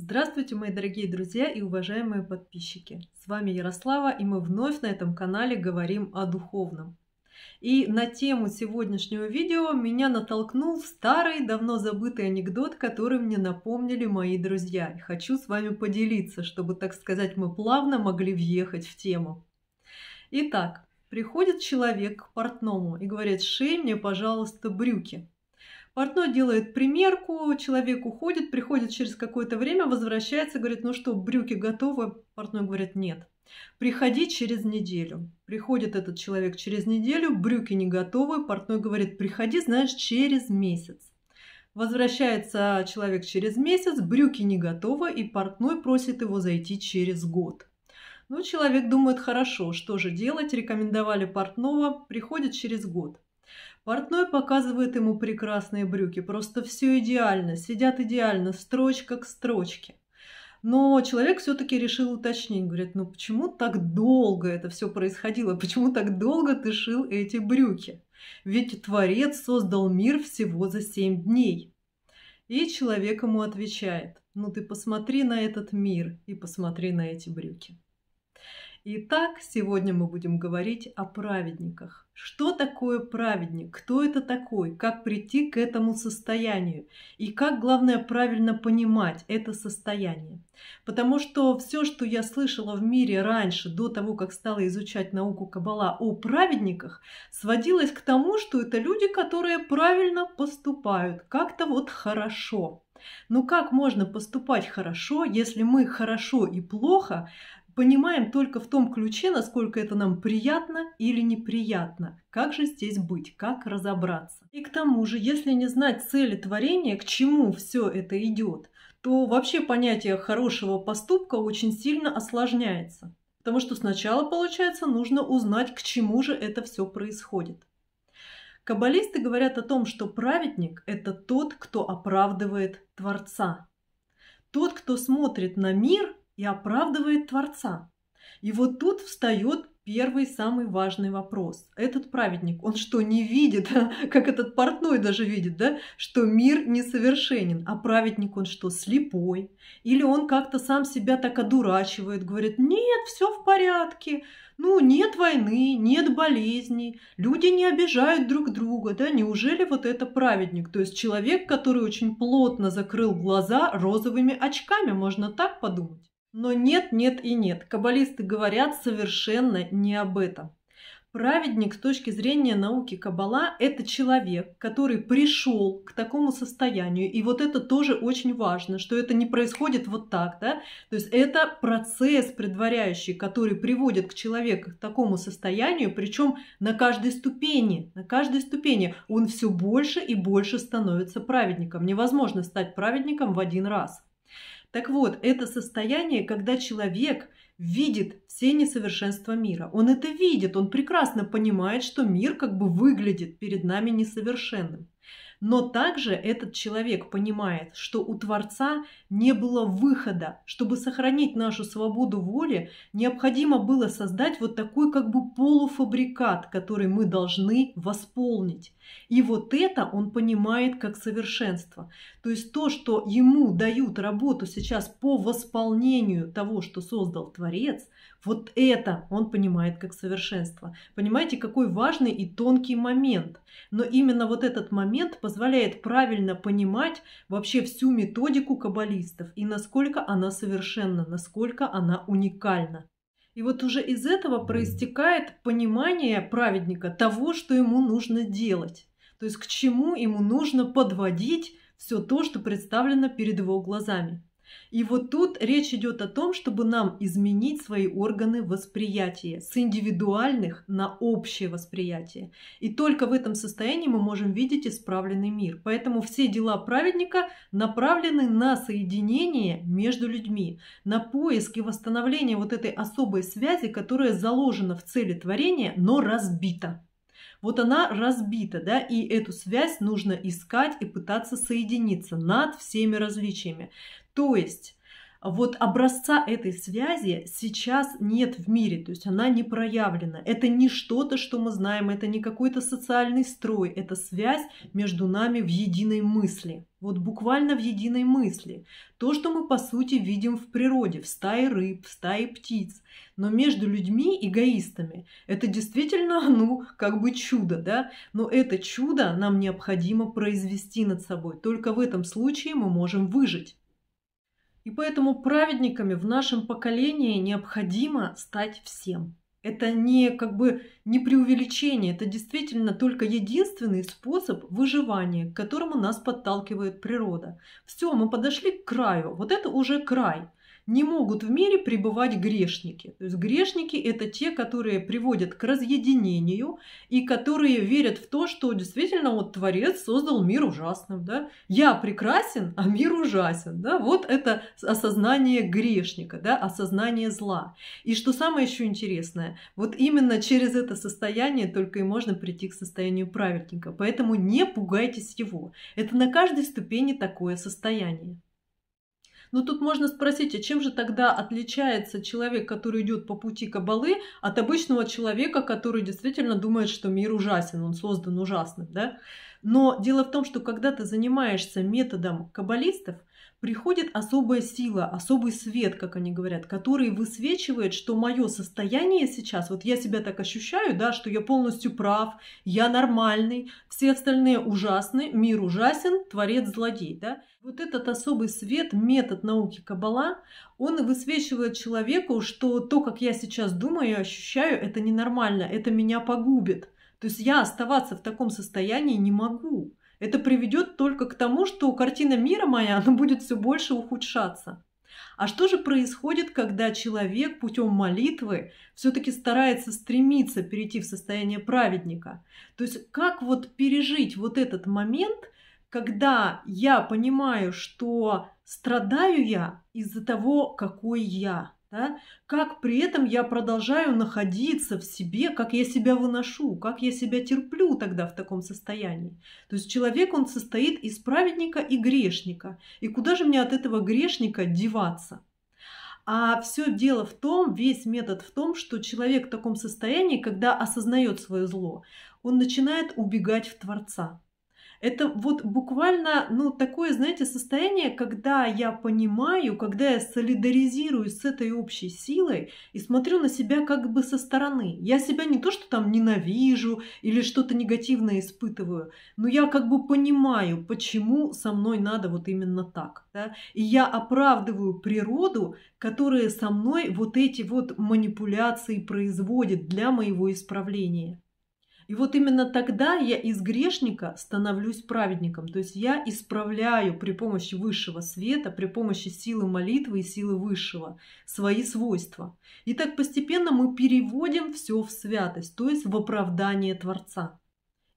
Здравствуйте, мои дорогие друзья и уважаемые подписчики! С вами Ярослава, и мы вновь на этом канале говорим о духовном. И на тему сегодняшнего видео меня натолкнул старый, давно забытый анекдот, который мне напомнили мои друзья. И хочу с вами поделиться, чтобы, так сказать, мы плавно могли въехать в тему. Итак, приходит человек к портному и говорит «Шей мне, пожалуйста, брюки». Портной делает примерку, человек уходит, приходит через какое-то время, возвращается, говорит, ну что, брюки готовы? Портной говорит, нет. Приходи через неделю. Приходит этот человек через неделю, брюки не готовы. Портной говорит, приходи, знаешь, через месяц. Возвращается человек через месяц, брюки не готовы, и портной просит его зайти через год. Ну, человек думает, хорошо, что же делать, рекомендовали портного, приходит через год. Портной показывает ему прекрасные брюки, просто все идеально, сидят идеально, строчка к строчке. Но человек все-таки решил уточнить, говорит, ну почему так долго это все происходило, почему так долго ты шил эти брюки? Ведь Творец создал мир всего за семь дней. И человек ему отвечает, ну ты посмотри на этот мир и посмотри на эти брюки. Итак, сегодня мы будем говорить о праведниках. Что такое праведник? Кто это такой? Как прийти к этому состоянию? И как, главное, правильно понимать это состояние? Потому что все, что я слышала в мире раньше, до того, как стала изучать науку Кабала, о праведниках, сводилось к тому, что это люди, которые правильно поступают, как-то вот хорошо. Но ну, как можно поступать хорошо, если мы хорошо и плохо понимаем только в том ключе, насколько это нам приятно или неприятно. Как же здесь быть, как разобраться. И к тому же, если не знать цели творения, к чему все это идет, то вообще понятие хорошего поступка очень сильно осложняется. Потому что сначала, получается, нужно узнать, к чему же это все происходит. Каббалисты говорят о том, что праведник – это тот, кто оправдывает Творца. Тот, кто смотрит на мир и оправдывает Творца. И вот тут встает первый самый важный вопрос. Этот праведник, он что, не видит, как этот портной даже видит, да, что мир несовершенен, а праведник он что, слепой? Или он как-то сам себя так одурачивает, говорит, нет, все в порядке, ну, нет войны, нет болезней, люди не обижают друг друга, да, неужели вот это праведник? То есть человек, который очень плотно закрыл глаза розовыми очками, можно так подумать? Но нет, нет и нет. Каббалисты говорят совершенно не об этом. Праведник с точки зрения науки Каббала – это человек, который пришел к такому состоянию. И вот это тоже очень важно, что это не происходит вот так. Да? То есть это процесс предваряющий, который приводит к человеку к такому состоянию, причем на каждой ступени, на каждой ступени он все больше и больше становится праведником. Невозможно стать праведником в один раз. Так вот, это состояние, когда человек видит все несовершенства мира. Он это видит, он прекрасно понимает, что мир как бы выглядит перед нами несовершенным. Но также этот человек понимает, что у Творца не было выхода. Чтобы сохранить нашу свободу воли, необходимо было создать вот такой как бы полуфабрикат, который мы должны восполнить. И вот это он понимает как совершенство. То есть то, что ему дают работу сейчас по восполнению того, что создал Творец, вот это он понимает как совершенство. Понимаете, какой важный и тонкий момент. Но именно вот этот момент позволяет правильно понимать вообще всю методику каббалистов и насколько она совершенна, насколько она уникальна. И вот уже из этого проистекает понимание праведника того, что ему нужно делать, то есть к чему ему нужно подводить все то, что представлено перед его глазами. И вот тут речь идет о том, чтобы нам изменить свои органы восприятия с индивидуальных на общее восприятие. И только в этом состоянии мы можем видеть исправленный мир. Поэтому все дела праведника направлены на соединение между людьми, на поиск и восстановление вот этой особой связи, которая заложена в цели творения, но разбита. Вот она разбита, да, и эту связь нужно искать и пытаться соединиться над всеми различиями. То есть вот образца этой связи сейчас нет в мире, то есть она не проявлена. Это не что-то, что мы знаем, это не какой-то социальный строй, это связь между нами в единой мысли. Вот буквально в единой мысли. То, что мы по сути видим в природе, в стае рыб, в стае птиц. Но между людьми, эгоистами, это действительно, ну, как бы чудо, да? Но это чудо нам необходимо произвести над собой. Только в этом случае мы можем выжить. И поэтому праведниками в нашем поколении необходимо стать всем. Это не как бы не преувеличение, это действительно только единственный способ выживания, к которому нас подталкивает природа. Все, мы подошли к краю, вот это уже край не могут в мире пребывать грешники. То есть грешники – это те, которые приводят к разъединению и которые верят в то, что действительно вот Творец создал мир ужасным. Да? Я прекрасен, а мир ужасен. Да? Вот это осознание грешника, да? осознание зла. И что самое еще интересное, вот именно через это состояние только и можно прийти к состоянию праведника. Поэтому не пугайтесь его. Это на каждой ступени такое состояние. Но ну, тут можно спросить, а чем же тогда отличается человек, который идет по пути кабалы, от обычного человека, который действительно думает, что мир ужасен, он создан ужасным, да? Но дело в том, что когда ты занимаешься методом каббалистов, приходит особая сила, особый свет, как они говорят, который высвечивает, что мое состояние сейчас, вот я себя так ощущаю, да, что я полностью прав, я нормальный, все остальные ужасны, мир ужасен, творец злодей, да. Вот этот особый свет, метод науки кабала, он высвечивает человеку, что то, как я сейчас думаю и ощущаю, это ненормально, это меня погубит. То есть я оставаться в таком состоянии не могу. Это приведет только к тому, что картина мира моя она будет все больше ухудшаться. А что же происходит, когда человек путем молитвы все-таки старается стремиться перейти в состояние праведника? То есть как вот пережить вот этот момент, когда я понимаю, что страдаю я из-за того, какой я? да? как при этом я продолжаю находиться в себе, как я себя выношу, как я себя терплю тогда в таком состоянии. То есть человек, он состоит из праведника и грешника. И куда же мне от этого грешника деваться? А все дело в том, весь метод в том, что человек в таком состоянии, когда осознает свое зло, он начинает убегать в Творца. Это вот буквально, ну, такое, знаете, состояние, когда я понимаю, когда я солидаризируюсь с этой общей силой и смотрю на себя как бы со стороны. Я себя не то, что там ненавижу или что-то негативное испытываю, но я как бы понимаю, почему со мной надо вот именно так. Да? И я оправдываю природу, которая со мной вот эти вот манипуляции производит для моего исправления. И вот именно тогда я из грешника становлюсь праведником. То есть я исправляю при помощи высшего света, при помощи силы молитвы и силы высшего свои свойства. И так постепенно мы переводим все в святость, то есть в оправдание Творца.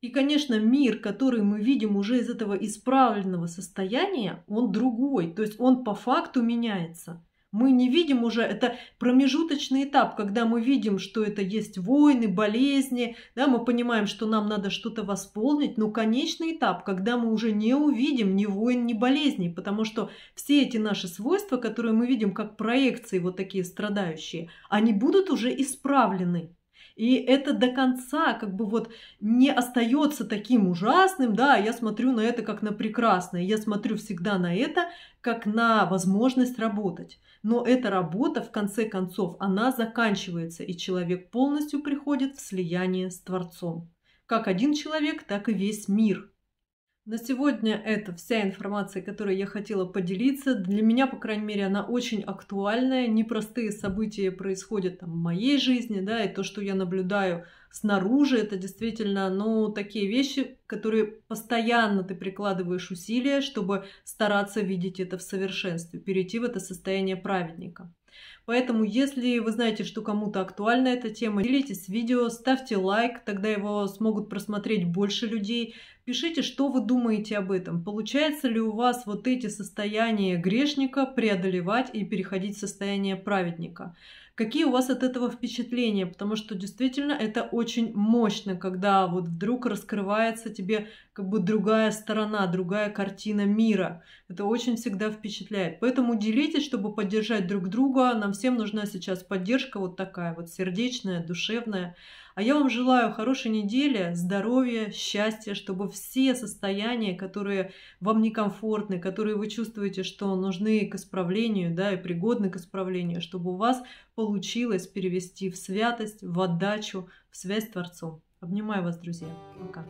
И, конечно, мир, который мы видим уже из этого исправленного состояния, он другой, то есть он по факту меняется. Мы не видим уже, это промежуточный этап, когда мы видим, что это есть войны, болезни, да, мы понимаем, что нам надо что-то восполнить, но конечный этап, когда мы уже не увидим ни войн, ни болезней, потому что все эти наши свойства, которые мы видим как проекции, вот такие страдающие, они будут уже исправлены. И это до конца как бы вот не остается таким ужасным, да, я смотрю на это как на прекрасное, я смотрю всегда на это как на возможность работать. Но эта работа, в конце концов, она заканчивается, и человек полностью приходит в слияние с Творцом. Как один человек, так и весь мир. На сегодня это вся информация, которую я хотела поделиться. Для меня, по крайней мере, она очень актуальная. Непростые события происходят там, в моей жизни, да, и то, что я наблюдаю снаружи, это действительно, ну, такие вещи, которые постоянно ты прикладываешь усилия, чтобы стараться видеть это в совершенстве, перейти в это состояние праведника. Поэтому, если вы знаете, что кому-то актуальна эта тема, делитесь видео, ставьте лайк, тогда его смогут просмотреть больше людей. Пишите, что вы думаете об этом. Получается ли у вас вот эти состояния грешника преодолевать и переходить в состояние праведника? Какие у вас от этого впечатления? Потому что действительно это очень мощно, когда вот вдруг раскрывается тебе как бы другая сторона, другая картина мира. Это очень всегда впечатляет. Поэтому делитесь, чтобы поддержать друг друга. Нам всем нужна сейчас поддержка вот такая вот сердечная, душевная. А я вам желаю хорошей недели, здоровья, счастья, чтобы все состояния, которые вам некомфортны, которые вы чувствуете, что нужны к исправлению, да, и пригодны к исправлению, чтобы у вас получилось перевести в святость, в отдачу, в связь с Творцом. Обнимаю вас, друзья. Пока.